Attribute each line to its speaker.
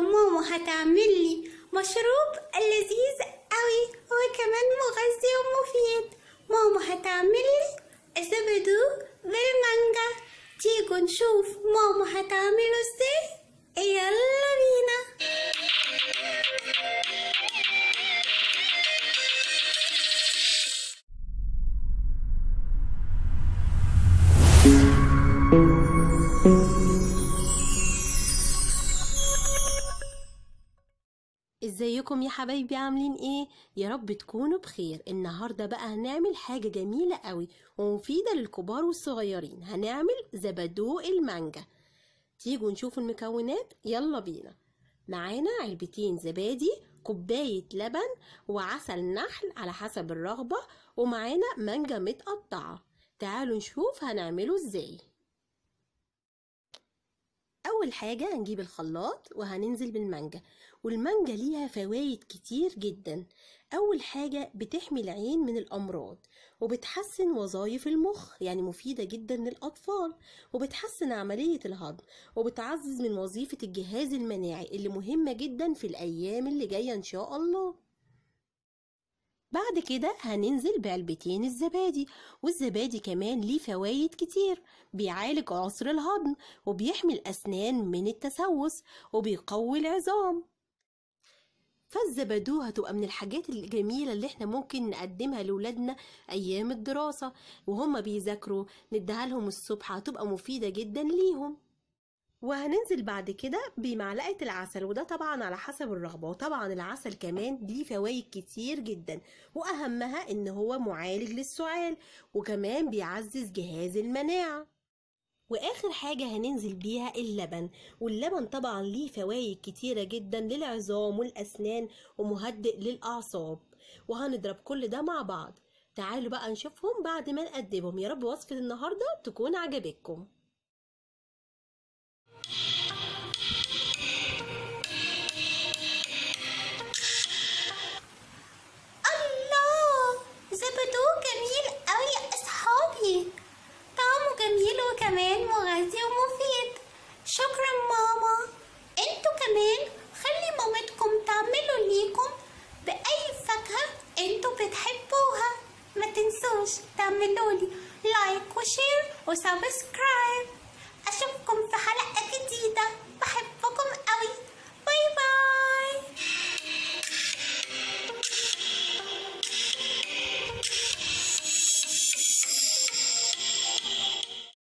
Speaker 1: ماما هتعمل لي مشروب لذيذ قوي وكمان مغذي ومفيد ماما هتعمل لي زبدو بالمانجا تيجوا نشوف ماما هتعمله ازاي يلا بينا
Speaker 2: ازيكم يا حبايبي عاملين ايه يا رب تكونوا بخير النهارده بقى هنعمل حاجه جميله قوي ومفيده للكبار والصغيرين هنعمل زبادو المانجا تيجوا نشوف المكونات يلا بينا معانا علبتين زبادي كوبايه لبن وعسل نحل على حسب الرغبه ومعانا مانجا متقطعه تعالوا نشوف هنعمله ازاي اول حاجه هنجيب الخلاط وهننزل بالمانجا والمانجا ليها فوائد كتير جدا اول حاجه بتحمي العين من الامراض وبتحسن وظايف المخ يعني مفيده جدا للاطفال وبتحسن عمليه الهضم وبتعزز من وظيفه الجهاز المناعي اللي مهمه جدا في الايام اللي جايه ان شاء الله بعد كده هننزل بعلبتين الزبادي والزبادي كمان ليه فوائد كتير بيعالج عسر الهضم وبيحمي الأسنان من التسوس وبيقوي العظام فالزبادو هتبقى من الحاجات الجميلة اللي احنا ممكن نقدمها لولادنا أيام الدراسة وهم بيذاكروا نديها لهم الصبح هتبقى مفيدة جدا ليهم وهننزل بعد كده بمعلقه العسل وده طبعا على حسب الرغبه وطبعا العسل كمان ليه فوائد كتير جدا واهمها ان هو معالج للسعال وكمان بيعزز جهاز المناعه واخر حاجه هننزل بيها اللبن واللبن طبعا ليه فوائد كتيره جدا للعظام والاسنان ومهدئ للاعصاب وهنضرب كل ده مع بعض تعالوا بقى نشوفهم بعد ما نقدمهم يا رب وصفه النهارده تكون عجبتكم
Speaker 1: تعملولي لايك وشير وسبسكرايب أشوفكم في حلقة جديدة